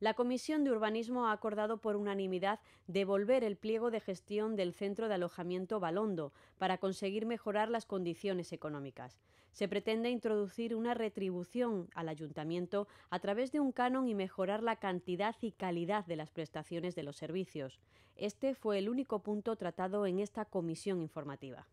La Comisión de Urbanismo ha acordado por unanimidad devolver el pliego de gestión del centro de alojamiento Balondo para conseguir mejorar las condiciones económicas. Se pretende introducir una retribución al ayuntamiento a través de un canon y mejorar la cantidad y calidad de las prestaciones de los servicios. Este fue el único punto tratado en esta comisión informativa.